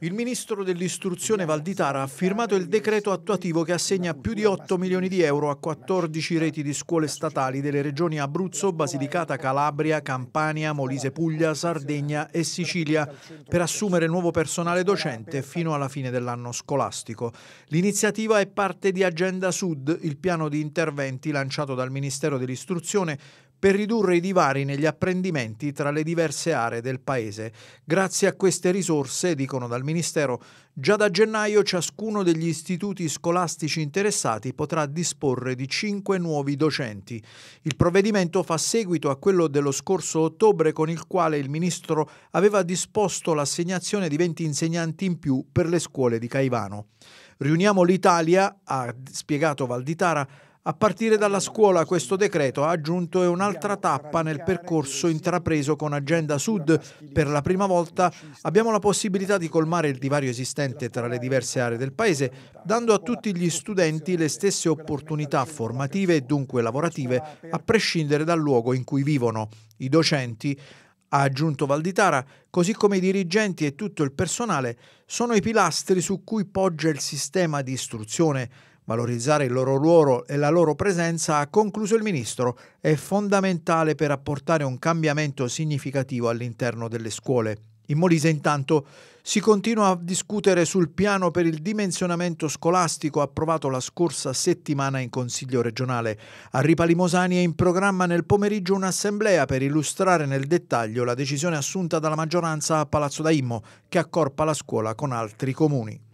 Il ministro dell'istruzione Valditara ha firmato il decreto attuativo che assegna più di 8 milioni di euro a 14 reti di scuole statali delle regioni Abruzzo, Basilicata, Calabria, Campania, Molise Puglia, Sardegna e Sicilia per assumere nuovo personale docente fino alla fine dell'anno scolastico. L'iniziativa è parte di Agenda Sud, il piano di interventi lanciato dal Ministero dell'Istruzione per ridurre i divari negli apprendimenti tra le diverse aree del Paese. Grazie a queste risorse, dicono riferiscono dal Ministero, già da gennaio ciascuno degli istituti scolastici interessati potrà disporre di cinque nuovi docenti. Il provvedimento fa seguito a quello dello scorso ottobre con il quale il Ministro aveva disposto l'assegnazione di 20 insegnanti in più per le scuole di Caivano. Riuniamo l'Italia, ha spiegato Valditara, a partire dalla scuola questo decreto ha aggiunto un'altra tappa nel percorso intrapreso con Agenda Sud. Per la prima volta abbiamo la possibilità di colmare il divario esistente tra le diverse aree del Paese, dando a tutti gli studenti le stesse opportunità formative e dunque lavorative, a prescindere dal luogo in cui vivono. I docenti ha aggiunto Valditara, così come i dirigenti e tutto il personale, sono i pilastri su cui poggia il sistema di istruzione, Valorizzare il loro ruolo e la loro presenza, ha concluso il ministro, è fondamentale per apportare un cambiamento significativo all'interno delle scuole. In Molise intanto si continua a discutere sul piano per il dimensionamento scolastico approvato la scorsa settimana in Consiglio regionale. A Ripalimosani è in programma nel pomeriggio un'assemblea per illustrare nel dettaglio la decisione assunta dalla maggioranza a Palazzo Daimmo che accorpa la scuola con altri comuni.